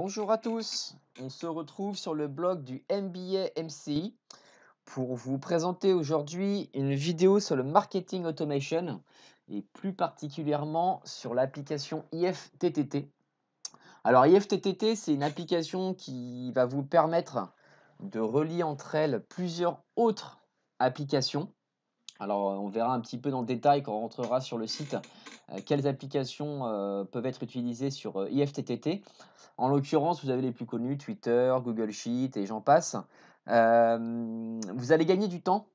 Bonjour à tous, on se retrouve sur le blog du MBA MCI pour vous présenter aujourd'hui une vidéo sur le marketing automation et plus particulièrement sur l'application IFTTT. Alors IFTTT, c'est une application qui va vous permettre de relier entre elles plusieurs autres applications alors, euh, on verra un petit peu dans le détail quand on rentrera sur le site euh, quelles applications euh, peuvent être utilisées sur IFTTT. En l'occurrence, vous avez les plus connus Twitter, Google Sheet et j'en passe. vous allez gagner du temps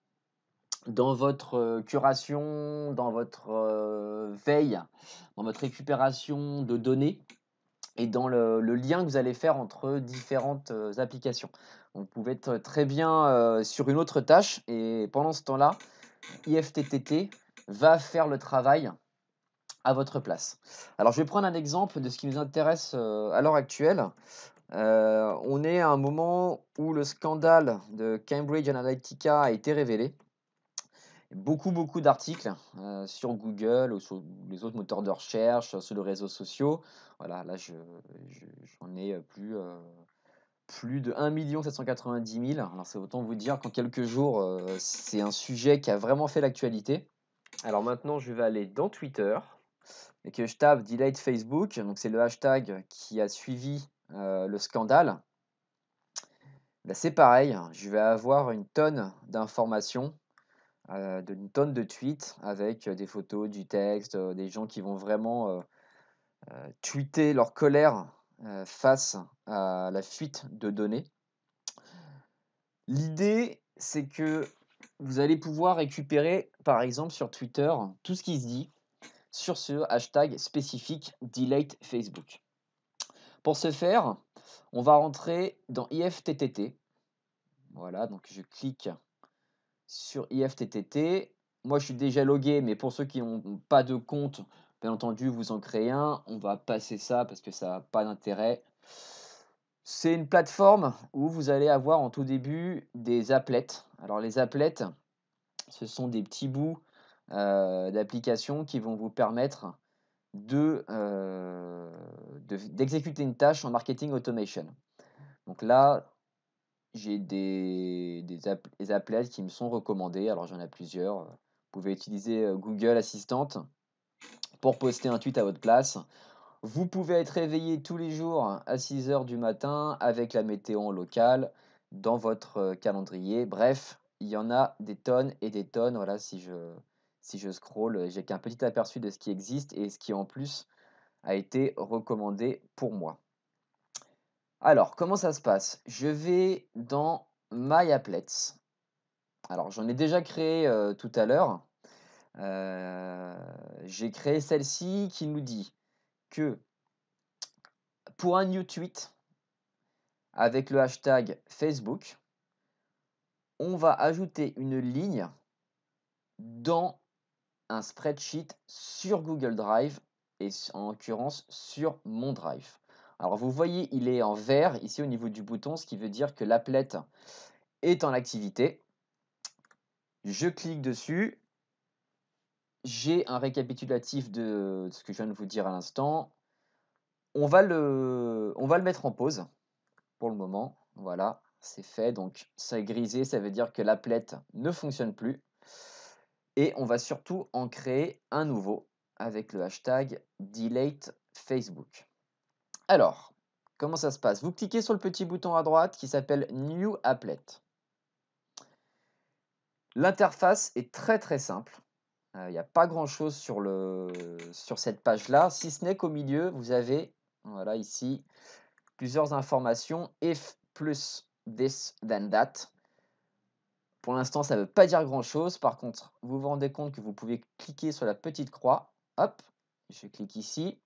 dans votre curation, dans votre veille, dans votre récupération de données et dans le, lien que vous allez faire entre différentes applications. vous pouvez être très bien sur une autre tâche et pendant ce temps-là, IFTTT va faire le travail à votre place. Alors je vais prendre un exemple de ce qui nous intéresse euh, à l'heure actuelle. Euh, on est à un moment où le scandale de Cambridge Analytica a été révélé. Beaucoup, beaucoup d'articles euh, sur Google ou sur les autres moteurs de recherche, sur les réseaux sociaux. Voilà, là, je, j'en ai plus, plus de 1 790 000. Alors c'est autant vous dire qu'en quelques jours, euh, c'est un sujet qui a vraiment fait l'actualité. Alors maintenant, je vais aller dans Twitter et que je tape delight Facebook. Donc c'est le hashtag qui a suivi euh, le scandale. Bah, c'est pareil, hein. je vais avoir une tonne d'informations, euh, une tonne de tweets avec des photos, du texte, des gens qui vont vraiment tweeter leur colère euh, face à la fuite de données. L'idée, c'est que vous allez pouvoir récupérer, par exemple, sur Twitter, tout ce qui se dit sur ce hashtag spécifique Delete Facebook. Pour ce faire, on va rentrer dans IFTTT. Voilà, donc je clique sur IFTTT. Moi, je suis déjà logué, mais pour ceux qui n'ont pas de compte, Bien entendu, vous en créez un, on va passer ça parce que ça n'a pas d'intérêt. C'est une plateforme où vous allez avoir en tout début des applets. Alors les applets, ce sont des petits bouts euh, d'applications qui vont vous permettre euh, de, d'exécuter une tâche en marketing automation. Donc là, j'ai des, des, applets qui me sont recommandés. Alors j'en ai plusieurs. Vous pouvez utiliser euh, Google Assistant pour poster un tweet à votre place. Vous pouvez être réveillé tous les jours à 6h du matin avec la météo locale dans votre euh, calendrier. Bref, il y en a des tonnes et des tonnes. Voilà, si je, si je scroll, euh, j'ai qu'un petit aperçu de ce qui existe et ce qui en plus a été recommandé pour moi. Alors, comment ça se passe Je vais dans My Applets. Alors, j'en ai déjà créé euh, tout à l'heure. Euh, j'ai créé celle-ci qui nous dit que pour un new tweet avec le hashtag Facebook, on va ajouter une ligne dans un spreadsheet sur Google Drive et en l'occurrence sur mon Drive. Alors vous voyez, il est en vert ici au niveau du bouton, ce qui veut dire que l'applet est en activité. Je clique dessus j'ai un récapitulatif de, ce que je viens de vous dire à l'instant. On va, le, on va le mettre en pause pour le moment. Voilà, c'est fait. Donc ça est grisé, ça veut dire que l'applet ne fonctionne plus. Et on va surtout en créer un nouveau avec le hashtag delete Facebook. Alors, comment ça se passe Vous cliquez sur le petit bouton à droite qui s'appelle New Applet. L'interface est très très simple. Euh, il n'y a pas grand-chose sur, le, sur cette page-là, si ce n'est qu'au milieu, vous avez voilà, ici plusieurs informations. If plus this than that. Pour l'instant, ça ne veut pas dire grand-chose. Par contre, vous vous rendez compte que vous pouvez cliquer sur la petite croix. Hop, je clique ici.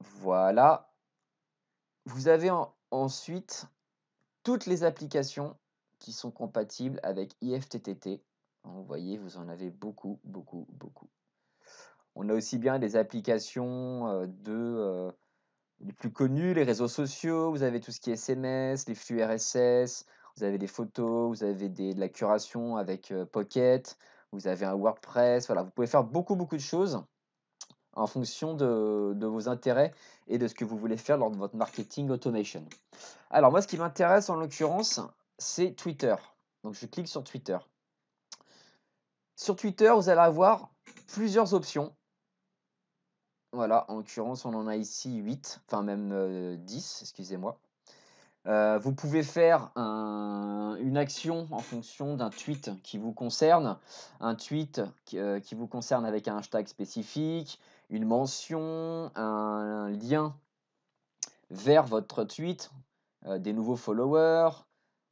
Voilà. Vous avez ensuite toutes les applications qui sont compatibles avec IFTTT. Vous voyez, vous en avez beaucoup, beaucoup, beaucoup. On a aussi bien des applications euh, de, euh, les plus connues, les réseaux sociaux, vous avez tout ce qui est SMS, les flux RSS, vous avez des photos, vous avez des, de la curation avec euh, Pocket, vous avez un WordPress, voilà, vous pouvez faire beaucoup, beaucoup de choses en fonction de, de, vos intérêts et de ce que vous voulez faire lors de votre marketing automation. Alors moi, ce qui m'intéresse en l'occurrence, c'est Twitter. Donc je clique sur Twitter. Sur Twitter, vous allez avoir plusieurs options. Voilà, en l'occurrence, on en a ici 8, enfin même 10, euh, excusez-moi. Euh, vous pouvez faire une action en fonction d'un tweet qui vous concerne, un tweet qui, euh, vous concerne avec un hashtag spécifique, une mention, un, un lien vers votre tweet, des nouveaux followers.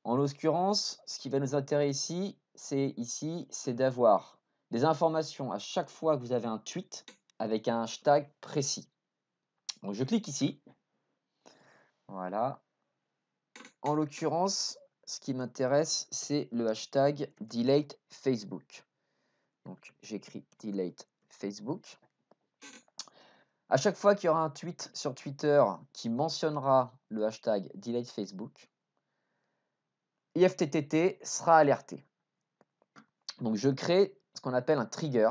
En l'occurrence, ce qui va nous intéresser ici, c'est ici, c'est d'avoir des informations à chaque fois que vous avez un tweet avec un hashtag précis. je clique ici. Voilà. En l'occurrence, ce qui m'intéresse, c'est le hashtag delete Facebook. Donc j'écris delete Facebook. À chaque fois qu'il y aura un tweet sur Twitter qui mentionnera le hashtag delete Facebook, IFTTT sera alerté. Donc je crée ce qu'on appelle un trigger.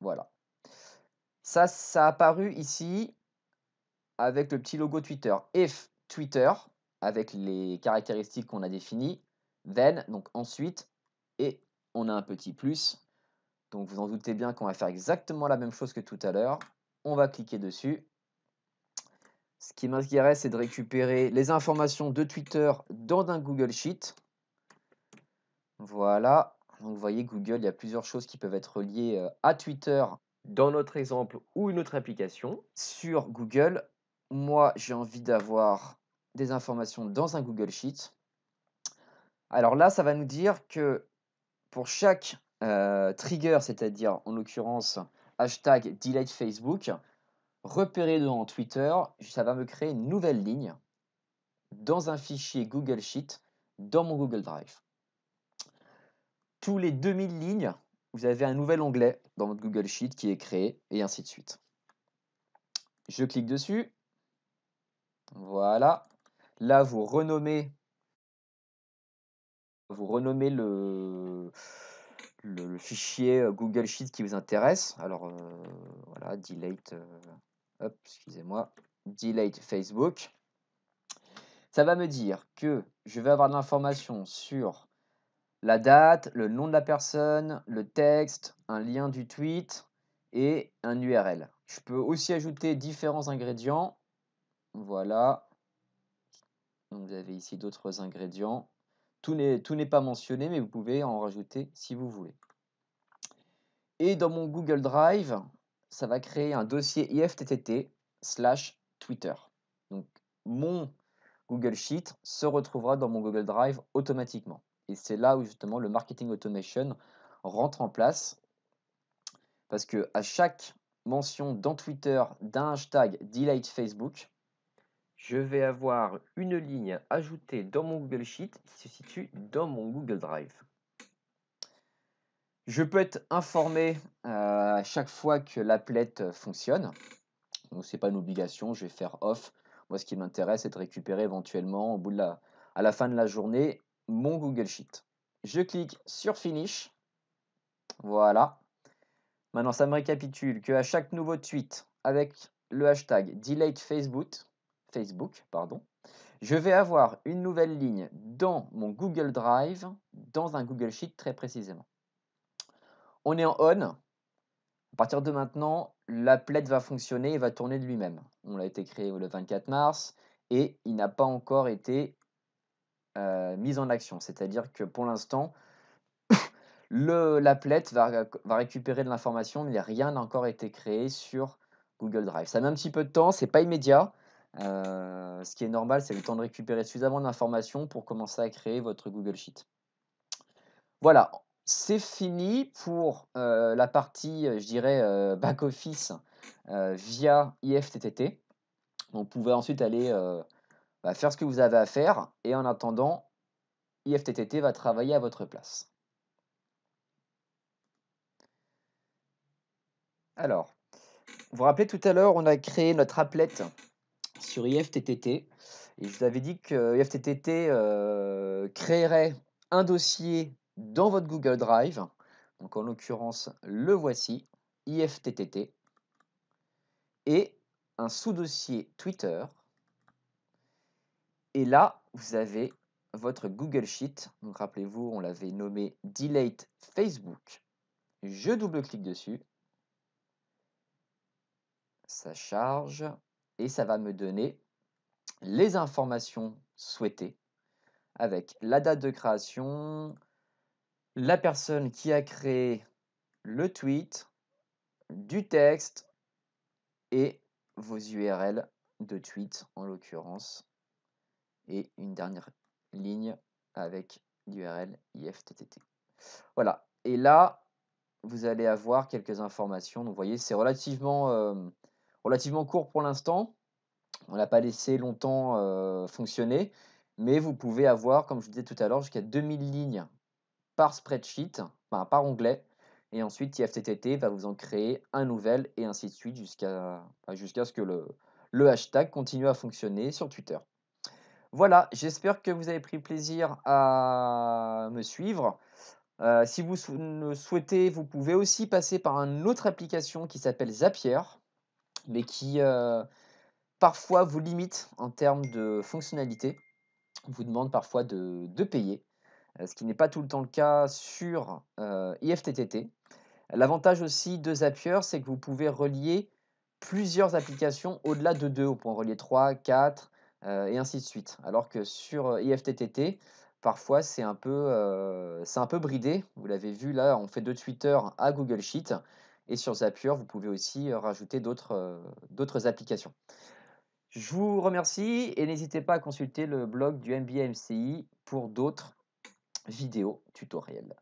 Voilà. Ça, ça a apparu ici avec le petit logo Twitter. If Twitter, avec les caractéristiques qu'on a définies, then, donc ensuite, et on a un petit plus. Donc vous en doutez bien qu'on va faire exactement la même chose que tout à l'heure. On va cliquer dessus. Ce qui m'intéresse, c'est de récupérer les informations de Twitter dans un Google Sheet. Voilà. vous voyez, Google, il y a plusieurs choses qui peuvent être reliées euh, à Twitter, dans notre exemple, ou une autre application. Sur Google, moi, j'ai envie d'avoir des informations dans un Google Sheet. Alors là, ça va nous dire que pour chaque euh, trigger, c'est-à-dire en l'occurrence hashtag delete Facebook, repéré dans Twitter, ça va me créer une nouvelle ligne dans un fichier Google Sheet dans mon Google Drive les 2000 lignes, vous avez un nouvel onglet dans votre Google Sheet qui est créé et ainsi de suite. Je clique dessus. Voilà. Là, vous renommez, vous renommez le, le, fichier euh, Google Sheet qui vous intéresse. Alors, euh, voilà, delete, euh, excusez-moi, delete Facebook. Ça va me dire que je vais avoir de l'information sur la date, le nom de la personne, le texte, un lien du tweet et un URL. Je peux aussi ajouter différents ingrédients. Voilà. vous avez ici d'autres ingrédients. Tout n'est pas mentionné, mais vous pouvez en rajouter si vous voulez. Et dans mon Google Drive, ça va créer un dossier IFTTT slash Twitter. Donc mon Google Sheet se retrouvera dans mon Google Drive automatiquement. Et c'est là où justement le marketing automation rentre en place. Parce que à chaque mention dans Twitter d'un hashtag Delight Facebook, je vais avoir une ligne ajoutée dans mon Google Sheet qui se situe dans mon Google Drive. Je peux être informé euh, à chaque fois que l'applet fonctionne. Donc ce n'est pas une obligation, je vais faire off. Moi ce qui m'intéresse c'est de récupérer éventuellement au bout de la, à la fin de la journée mon Google Sheet. Je clique sur Finish. Voilà. Maintenant, ça me récapitule qu'à chaque nouveau tweet avec le hashtag Delete Facebook, pardon, je vais avoir une nouvelle ligne dans mon Google Drive, dans un Google Sheet très précisément. On est en on. À partir de maintenant, l'applet va fonctionner et va tourner de lui-même. On l'a été créé le 24 mars et il n'a pas encore été euh, mise en action. C'est-à-dire que pour l'instant, l'athlète va, va récupérer de l'information, mais rien n'a encore été créé sur Google Drive. Ça met un petit peu de temps, c'est pas immédiat. Euh, ce qui est normal, c'est le temps de récupérer suffisamment d'informations pour commencer à créer votre Google Sheet. Voilà, c'est fini pour euh, la partie, je dirais, back-office via IFTTT. On pouvait ensuite aller bah, faire ce que vous avez à faire et en attendant, IFTTT va travailler à votre place. Alors, vous vous rappelez tout à l'heure, on a créé notre applet sur IFTTT. Et je vous avais dit que IFTTT euh, créerait un dossier dans votre Google Drive. Donc en l'occurrence, le voici, IFTTT. Et un sous-dossier Twitter et là, vous avez votre Google Sheet. rappelez-vous, on l'avait nommé Delete Facebook. Je double-clique dessus. Ça charge et ça va me donner les informations souhaitées avec la date de création, la personne qui a créé le tweet, du texte et vos URL de tweet en l'occurrence et une dernière ligne avec l'URL IFTTT. Voilà, et là, vous allez avoir quelques informations. Donc, vous voyez, c'est relativement, euh, relativement court pour l'instant. On ne l'a pas laissé longtemps euh, fonctionner, mais vous pouvez avoir, comme je disais tout à l'heure, jusqu'à 2000 lignes par spreadsheet, par onglet. Et ensuite, IFTTT va vous en créer un nouvel et ainsi de suite jusqu'à jusqu'à ce que le, le hashtag continue à fonctionner sur Twitter. Voilà, j'espère que vous avez pris plaisir à me suivre. Euh, si vous le souhaitez, vous pouvez aussi passer par une autre application qui s'appelle Zapier, mais qui euh, parfois vous limite en termes de fonctionnalité. vous demande parfois de, payer, euh, ce qui n'est pas tout le temps le cas sur IFTTT. L'avantage aussi de Zapier, c'est que vous pouvez relier plusieurs applications au-delà de deux. Vous pouvez en relier trois, quatre... Euh, et ainsi de suite. Alors que sur euh, IFTTT, parfois c'est un, peu, euh, un peu bridé. Vous l'avez vu là, on fait de Twitter à Google Sheet. Et sur Zapier, vous pouvez aussi rajouter d'autres applications. Je vous remercie et n'hésitez pas à consulter le blog du MBA pour d'autres vidéos tutoriels.